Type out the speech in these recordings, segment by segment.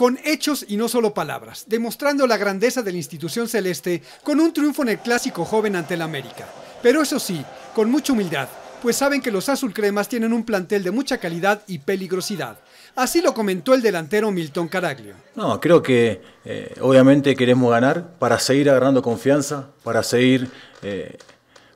con hechos y no solo palabras, demostrando la grandeza de la institución celeste con un triunfo en el clásico joven ante el América. Pero eso sí, con mucha humildad, pues saben que los azulcremas tienen un plantel de mucha calidad y peligrosidad. Así lo comentó el delantero Milton Caraglio. No, creo que eh, obviamente queremos ganar para seguir agarrando confianza, para seguir eh,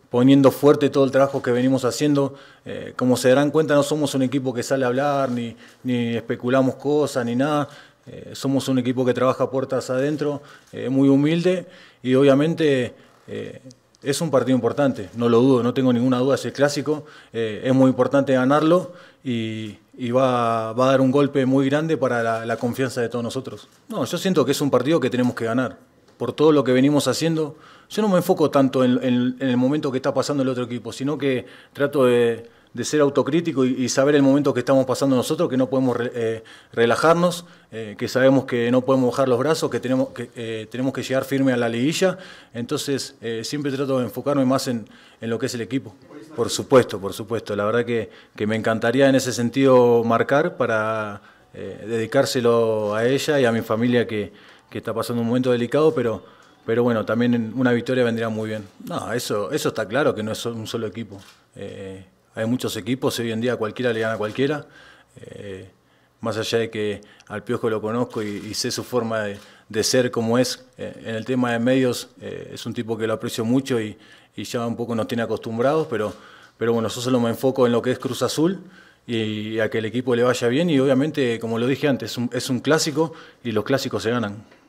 poniendo fuerte todo el trabajo que venimos haciendo. Eh, como se darán cuenta, no somos un equipo que sale a hablar, ni, ni especulamos cosas, ni nada. Eh, somos un equipo que trabaja puertas adentro, es eh, muy humilde y obviamente eh, es un partido importante, no lo dudo, no tengo ninguna duda, es el clásico, es muy importante ganarlo y, va, a dar un golpe muy grande para la, confianza de todos nosotros. No, yo siento que es un partido que tenemos que ganar por todo lo que venimos haciendo. Yo no me enfoco tanto en, el momento que está pasando el otro equipo, sino que trato de, de ser autocrítico y, saber el momento que estamos pasando nosotros, que no podemos eh, relajarnos, eh, que sabemos que no podemos bajar los brazos, que tenemos que, eh, tenemos que llegar firme a la liguilla. Entonces, siempre trato de enfocarme más en, lo que es el equipo. Por supuesto, por supuesto. La verdad que, me encantaría en ese sentido marcar para dedicárselo a ella y a mi familia que, está pasando un momento delicado, pero pero bueno, también una victoria vendría muy bien. No, eso, eso está claro que no es un solo equipo hay muchos equipos, hoy en día cualquiera le gana a cualquiera. Eh, más allá de que al Piojo lo conozco y, sé su forma de, ser como es, eh, en el tema de medios eh, es un tipo que lo aprecio mucho y, ya un poco nos tiene acostumbrados, pero, pero bueno, yo solo me enfoco en lo que es Cruz Azul y, a que el equipo le vaya bien y obviamente, como lo dije antes, es un, es un clásico y los clásicos se ganan.